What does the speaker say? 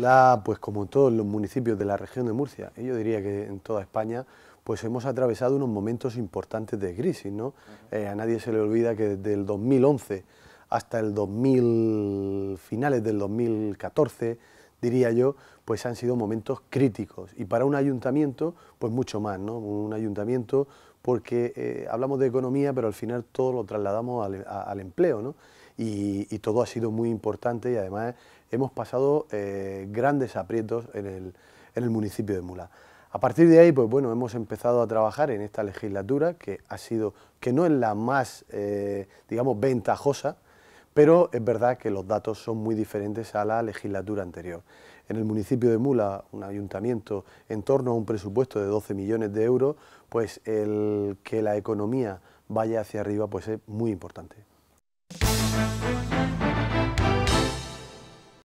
...la, pues como todos los municipios de la región de Murcia, yo diría que en toda España, pues hemos atravesado unos momentos importantes de crisis, ¿no? Eh, a nadie se le olvida que desde el 2011 hasta el 2000, finales del 2014, diría yo, pues han sido momentos críticos. Y para un ayuntamiento, pues mucho más, ¿no? Un ayuntamiento, porque eh, hablamos de economía, pero al final todo lo trasladamos al, empleo, ¿no? Y, todo ha sido muy importante y además hemos pasado eh, grandes aprietos en el, en el municipio de Mula. A partir de ahí, pues bueno, hemos empezado a trabajar en esta legislatura que ha sido, que no es la más, eh, digamos, ventajosa, pero es verdad que los datos son muy diferentes a la legislatura anterior. En el municipio de Mula, un ayuntamiento en torno a un presupuesto de 12 millones de euros, pues el que la economía vaya hacia arriba pues es muy importante.